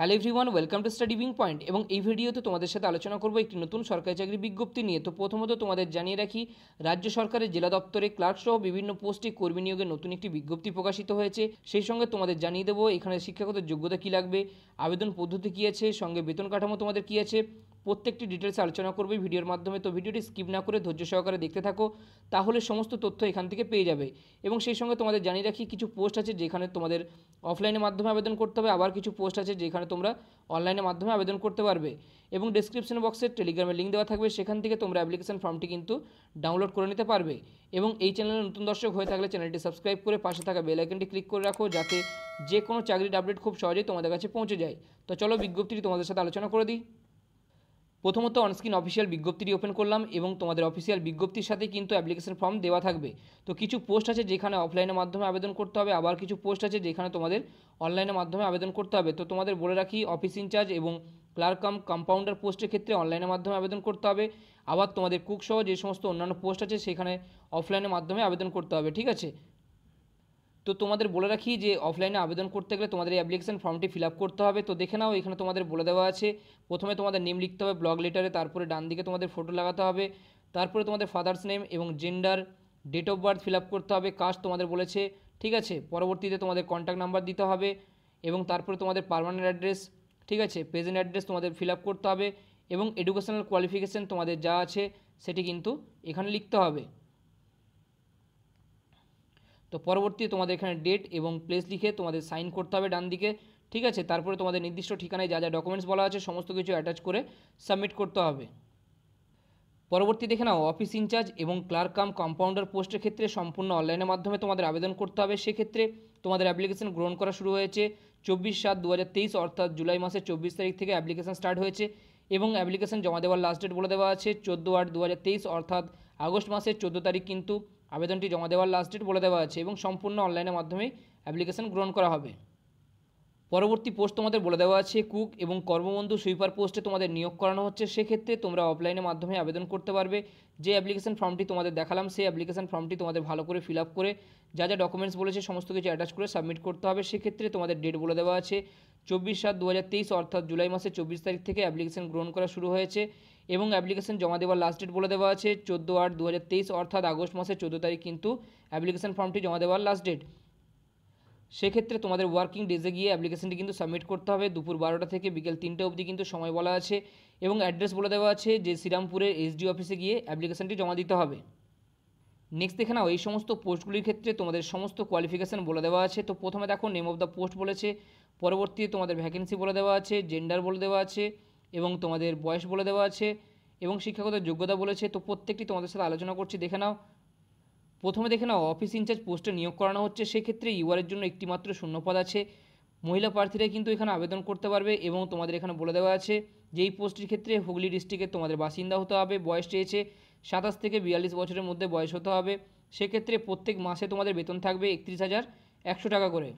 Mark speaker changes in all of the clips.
Speaker 1: hello everyone welcome to study wing point এবং এই ভিডিওতে তোমাদের সাথে আলোচনা করবো একটি নতুন সরকারি চাকরি বিজ্ঞপ্তি নিয়ে তো প্রথমত তোমাদের জানিয়ে রাখি রাজ্য সরকারের জেলা দপ্তরে ক্লার্ক সহ বিভিন্ন পোস্টে কর্মী নিয়োগের নতুন একটি বিজ্ঞপ্তি প্রকাশিত হয়েছে সেই সঙ্গে তোমাদের জানিয়ে দেবো এখানে শিক্ষাগত যোগ্যতা কী লাগবে আবেদন পদ্ধতি কী আছে সঙ্গে বেতন কাঠামো তোমাদের কী আছে প্রত্যেকটি ডিটেলস আলোচনা করবে ভিডিওর মাধ্যমে তো ভিডিওটি স্কিপ না করে ধৈর্য সহকারে দেখতে থাকো তাহলে সমস্ত তথ্য এখান থেকে পেয়ে যাবে এবং সেই সঙ্গে তোমাদের জানিয়ে রাখি কিছু পোস্ট আছে যেখানে তোমাদের অফলাইনের মাধ্যমে আবেদন করতে হবে আবার কিছু পোস্ট আছে যেখানে তোমরা অনলাইনের মাধ্যমে আবেদন করতে পারবে এবং ডিসক্রিপশন বক্সের টেলিগ্রামের লিঙ্ক দেওয়া থাকবে সেখান থেকে তোমরা অ্যাপ্লিকেশন ফর্মটি কিন্তু ডাউনলোড করে নিতে পারবে এবং এই চ্যানেলে নতুন দর্শক হয়ে থাকলে চ্যানেলটি সাবস্ক্রাইব করে পাশে থাকা বেল আইকনটি ক্লিক করে রাখো যাতে যে কোনো চাকরির আপডেট খুব সহজেই তোমাদের কাছে পৌঁছে যায় তো চলো বিজ্ঞপ্তিটি তোমাদের সাথে আলোচনা করে দিই প্রথমত অনস্ক্রিন অফিসিয়াল বিজ্ঞপ্তিটি ওপেন করলাম এবং তোমাদের অফিসিয়াল বিজ্ঞপ্তির সাথে কিন্তু অ্যাপ্লিকেশন ফর্ম দেওয়া থাকবে তো কিছু পোস্ট আছে যেখানে অফলাইনের মাধ্যমে আবেদন করতে হবে আবার কিছু পোস্ট আছে যেখানে তোমাদের অনলাইনের মাধ্যমে আবেদন করতে হবে তো তোমাদের বলে রাখি অফিস ইনচার্জ এবং ক্লার্ক কাম কম্পাউন্ডার পোস্টের ক্ষেত্রে অনলাইনের মাধ্যমে আবেদন করতে হবে আবার তোমাদের কুকসহ যে সমস্ত অন্যান্য পোস্ট আছে সেখানে অফলাইনের মাধ্যমে আবেদন করতে হবে ঠিক আছে তো তোমাদের বলে রাখি যে অফলাইনে আবেদন করতে গেলে তোমাদের এই অ্যাপ্লিকেশান ফর্মটি ফিল করতে হবে তো দেখে নাও এখানে তোমাদের বলে দেওয়া আছে প্রথমে তোমাদের নেম লিখতে হবে ব্লগ লেটারে তারপরে ডান দিকে তোমাদের ফটো লাগাতে হবে তারপরে তোমাদের ফাদার্স নেম এবং gender date of birth fill করতে হবে কাস্ট তোমাদের বলেছে ঠিক আছে পরবর্তীতে তোমাদের কন্ট্যাক্ট নাম্বার দিতে হবে এবং তারপরে তোমাদের পারমানেন্ট অ্যাড্রেস ঠিক আছে প্রেজেন্ট অ্যাড্রেস তোমাদের ফিল করতে হবে এবং এডুকেশনাল কোয়ালিফিকেশান তোমাদের যা আছে সেটি কিন্তু এখানে লিখতে হবে তো পরবর্তী তোমাদের এখানে ডেট এবং প্লেস লিখে তোমাদের সাইন করতে হবে ডান দিকে ঠিক আছে তারপরে তোমাদের নির্দিষ্ট ঠিকানায় যা যা ডকুমেন্টস বলা আছে সমস্ত কিছু অ্যাটাচ করে সাবমিট করতে হবে পরবর্তী দেখে নাও অফিস ইনচার্জ এবং ক্লার্ক কাম কম্পাউন্ডার পোস্টের ক্ষেত্রে সম্পূর্ণ অনলাইনের মাধ্যমে তোমাদের আবেদন করতে হবে সেক্ষেত্রে তোমাদের অ্যাপ্লিকেশন গ্রহণ করা শুরু হয়েছে চব্বিশ সাত দু অর্থাৎ জুলাই মাসের চব্বিশ তারিখ থেকে অ্যাপ্লিকেশন স্টার্ট হয়েছে এবং অ্যাপ্লিকেশন জমা দেওয়ার লাস্ট ডেট বলে দেওয়া আছে চোদ্দো আট দু অর্থাৎ আগস্ট মাসের চোদ্দো তারিখ কিন্তু আবেদনটি জমা দেওয়ার লাস্ট ডেট বলে দেওয়া আছে এবং সম্পূর্ণ অনলাইনের মাধ্যমে অ্যাপ্লিকেশন গ্রহণ করা হবে পরবর্তী পোস্ট তোমাদের বলে দেওয়া আছে কুক এবং কর্মবন্ধু সুইপার পোস্টে তোমাদের নিয়োগ করানো হচ্ছে সেক্ষেত্রে তোমরা অফলাইনের মাধ্যমে আবেদন করতে পারবে যে অ্যাপ্লিকেশন ফর্মটি তোমাদের দেখালাম সেই অ্যাপ্লিকেশন ফর্মটি তোমাদের ভালো করে ফিল আপ করে যা যা ডকুমেন্টস বলেছে সমস্ত কিছু অ্যাটাচ করে সাবমিট করতে হবে সেক্ষেত্রে তোমাদের ডেট বলে দেওয়া আছে চব্বিশ সাত দু অর্থাৎ জুলাই মাসের চব্বিশ তারিখ থেকে অ্যাপ্লিকেশন গ্রহণ করা শুরু হয়েছে এবং অ্যাপ্লিকেশন জমা দেওয়ার লাস্ট ডেট বলে দেওয়া আছে চোদ্দো আট দু অর্থাৎ আগস্ট মাসের চোদ্দো তারিখ কিন্তু অ্যাপ্লিকেশন ফর্মটি জমা দেওয়ার লাস্ট ডেট সেক্ষেত্রে তোমাদের ওয়ার্কিং ডেজে গিয়ে অ্যাপ্লিকেশনটি কিন্তু সাবমিট করতে হবে দুপুর বারোটা থেকে বিকেল তিনটে অবধি কিন্তু সময় বলা আছে এবং অ্যাড্রেস বলে দেওয়া আছে যে শ্রীরামপুরের এসডি অফিসে গিয়ে অ্যাপ্লিকেশনটি জমা দিতে হবে নেক্সট দেখে নাও এই সমস্ত পোস্টগুলির ক্ষেত্রে তোমাদের সমস্ত কোয়ালিফিকেশান বলে দেওয়া আছে তো প্রথমে দেখো নেম অফ দ্য পোস্ট বলেছে পরবর্তীতে তোমাদের ভ্যাকেন্সি বলে দেওয়া আছে জেন্ডার বলে দেওয়া আছে এবং তোমাদের বয়স বলে দেওয়া আছে এবং শিক্ষাগত যোগ্যতা বলেছে তো প্রত্যেকটি তোমাদের সাথে আলোচনা করছি দেখে নাও প্রথমে দেখে নাও অফিস ইনচার্জ পোস্টে নিয়োগ করানো হচ্ছে সেক্ষেত্রে ইউআরের জন্য একটি মাত্র শূন্যপদ আছে মহিলা প্রার্থীরা কিন্তু এখানে আবেদন করতে পারবে এবং তোমাদের এখানে বলে দেওয়া আছে যে এই পোস্টের ক্ষেত্রে হুগলি ডিস্ট্রিক্টে তোমাদের বাসিন্দা হতে হবে বয়স চেয়েছে সাতাশ থেকে বিয়াল্লিশ বছরের মধ্যে বয়স হতে হবে সেক্ষেত্রে প্রত্যেক মাসে তোমাদের বেতন থাকবে একত্রিশ হাজার একশো টাকা করে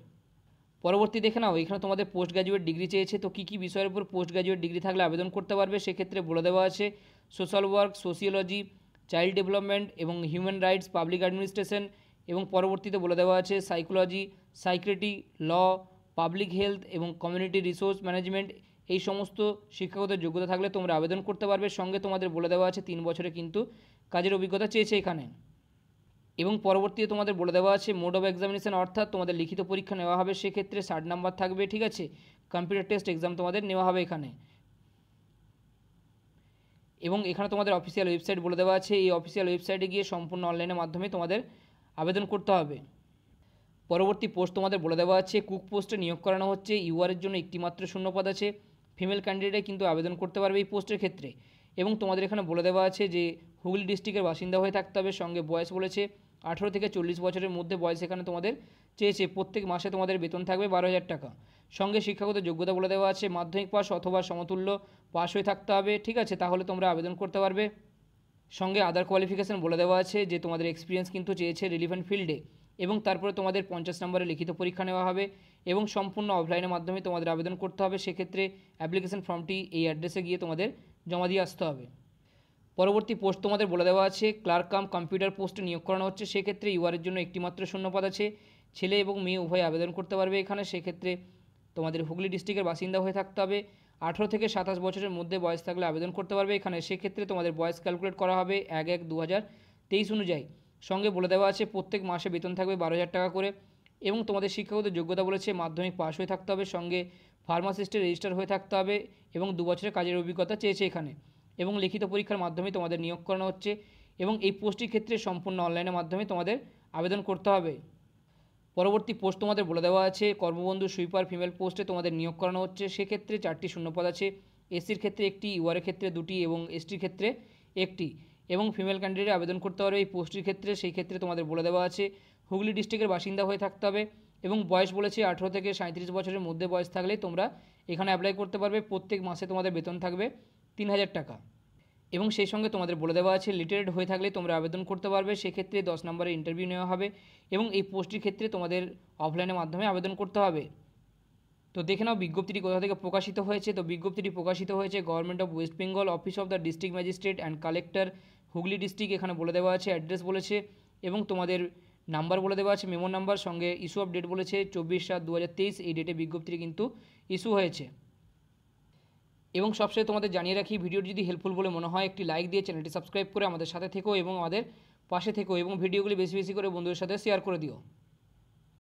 Speaker 1: পরবর্তী দেখে নাও এখানে তোমাদের পোস্ট গ্র্যাজুয়েট ডিগ্রি চেয়েছে তো কী কী বিষয়ের উপর পোস্ট গ্র্যাজুয়েট ডিগ্রি থাকলে আবেদন করতে পারবে সেক্ষেত্রে বলে দেওয়া আছে social work sociology child development এবং হিউম্যান রাইটস পাবলিক অ্যাডমিনিস্ট্রেশন এবং পরবর্তীতে বলে দেওয়া আছে psychology psychiatry law public health এবং কমিউনিটি রিসোর্স ম্যানেজমেন্ট এই সমস্ত শিক্ষাগত যোগ্যতা থাকলে তোমরা আবেদন করতে পারবে সঙ্গে তোমাদের বলে দেওয়া আছে তিন বছরে কিন্তু কাজের অভিজ্ঞতা চেয়েছে এখানে এবং পরবর্তীতে তোমাদের বলে দেওয়া আছে মোড অফ এক্সামিনেশান অর্থাৎ তোমাদের লিখিত পরীক্ষা নেওয়া হবে সেক্ষেত্রে ষাট নাম্বার থাকবে ঠিক আছে কম্পিউটার টেস্ট এক্সাম তোমাদের নেওয়া হবে এখানে এবং এখানে তোমাদের অফিসিয়াল ওয়েবসাইট বলে দেওয়া আছে এই অফিসিয়াল ওয়েবসাইটে গিয়ে সম্পূর্ণ অনলাইনের মাধ্যমে তোমাদের আবেদন করতে হবে পরবর্তী পোস্ট তোমাদের বলে দেওয়া আছে কুক পোস্টে নিয়োগ করানো হচ্ছে ইউআরের জন্য একটি মাত্র শূন্যপদ আছে ফিমেল ক্যান্ডিডেটে কিন্তু আবেদন করতে পারবে এই পোস্টের ক্ষেত্রে এবং তোমাদের এখানে বলে দেওয়া আছে যে হুগলি ডিস্ট্রিক্টের বাসিন্দা হয়ে থাকতে হবে সঙ্গে বয়স বলেছে আঠেরো থেকে চল্লিশ বছরের মধ্যে বয়স এখানে তোমাদের চেয়েছে প্রত্যেক মাসে তোমাদের বেতন থাকবে বারো হাজার টাকা সঙ্গে শিক্ষাগত যোগ্যতা বলে দেওয়া আছে মাধ্যমিক পাস অথবা সমতুল্য পাস হয়ে থাকতে হবে ঠিক আছে তাহলে তোমরা আবেদন করতে পারবে সঙ্গে আদার কোয়ালিফিকেশান বলে দেওয়া আছে যে তোমাদের এক্সপিরিয়েন্স কিন্তু চেয়েছে রিলিভেন্ট ফিল্ডে এবং তারপরে তোমাদের পঞ্চাশ নম্বরে লিখিত পরীক্ষা নেওয়া হবে এবং সম্পূর্ণ অফলাইনের মাধ্যমে তোমাদের আবেদন করতে হবে সেক্ষেত্রে অ্যাপ্লিকেশান ফর্মটি এই অ্যাড্রেসে গিয়ে তোমাদের জমা দিয়ে আসতে হবে পরবর্তী পোস্ট তোমাদের বলে দেওয়া আছে ক্লার্ক কাম কম্পিউটার পোস্টে নিয়োগ করানো হচ্ছে সেক্ষেত্রে ইউআরের জন্য একটিমাত্র শূন্যপদ আছে ছেলে এবং মেয়ে উভয় আবেদন করতে পারবে এখানে সেক্ষেত্রে তোমাদের হুগলি ডিস্ট্রিক্টের বাসিন্দা হয়ে থাকতে হবে আঠেরো থেকে সাতাশ বছরের মধ্যে বয়স থাকলে আবেদন করতে পারবে এখানে সেক্ষেত্রে তোমাদের বয়স ক্যালকুলেট করা হবে এক এক দু হাজার তেইশ অনুযায়ী সঙ্গে বলে দেওয়া আছে প্রত্যেক মাসে বেতন থাকবে বারো হাজার টাকা করে এবং তোমাদের শিক্ষাগত যোগ্যতা বলেছে মাধ্যমিক পাস হয়ে থাকতে হবে সঙ্গে ফার্মাসিস্টে রেজিস্টার হয়ে থাকতে হবে এবং দু বছরের কাজের অভিজ্ঞতা চেয়েছে এখানে এবং লিখিত পরীক্ষার মাধ্যমে তোমাদের নিয়োগ করানো হচ্ছে এবং এই পোস্টটির ক্ষেত্রে সম্পূর্ণ অনলাইনের মাধ্যমে তোমাদের আবেদন করতে হবে পরবর্তী পোস্ট তোমাদের বলে দেওয়া আছে কর্মবন্ধু সুইপার ফিমেল পোস্টে তোমাদের নিয়োগ করানো হচ্ছে সেক্ষেত্রে চারটি শূন্যপদ আছে এসসির ক্ষেত্রে একটি ইউআরের ক্ষেত্রে দুটি এবং এসটির ক্ষেত্রে একটি এবং ফিমেল ক্যান্ডিডেট আবেদন করতে পারবে এই পোস্টটির ক্ষেত্রে সেই ক্ষেত্রে তোমাদের বলে দেওয়া আছে হুগলি ডিস্ট্রিক্টের বাসিন্দা হয়ে থাকতে হবে এবং বয়স বলেছে আঠেরো থেকে সাঁত্রিশ বছরের মধ্যে বয়স থাকলে তোমরা এখানে অ্যাপ্লাই করতে পারবে প্রত্যেক মাসে তোমাদের বেতন থাকবে তিন হাজার টাকা এবং সেই সঙ্গে তোমাদের বলে দেওয়া আছে লিটারেট হয়ে থাকলে তোমরা আবেদন করতে পারবে সেক্ষেত্রে দশ নম্বরের ইন্টারভিউ নেওয়া হবে এবং এই পোস্টটির ক্ষেত্রে তোমাদের অফলাইনের মাধ্যমে আবেদন করতে হবে তো দেখে নাও বিজ্ঞপ্তিটি কোথা থেকে প্রকাশিত হয়েছে তো বিজ্ঞপ্তিটি প্রকাশিত হয়েছে government of West Bengal office of the district magistrate and collector Hooghly district এখানে বলে দেওয়া আছে অ্যাড্রেস বলেছে এবং তোমাদের নাম্বার বলে দেওয়া আছে মেমো নাম্বার সঙ্গে ইস্যু অফ ডেট বলেছে চব্বিশ সাত দু এই ডেটে বিজ্ঞপ্তিটি কিন্তু ইস্যু হয়েছে এবং সবসময় তোমাদের জানিয়ে রাখি ভিডিও যদি হেল্পফুল বলে মনে হয় একটি লাইক দিয়ে চ্যানেলটি সাবস্ক্রাইব করে আমাদের সাথে থেকো এবং আমাদের পাশে থেকো এবং ভিডিওগুলি বেশি বেশি করে বন্ধুদের সাথে শেয়ার করে দিও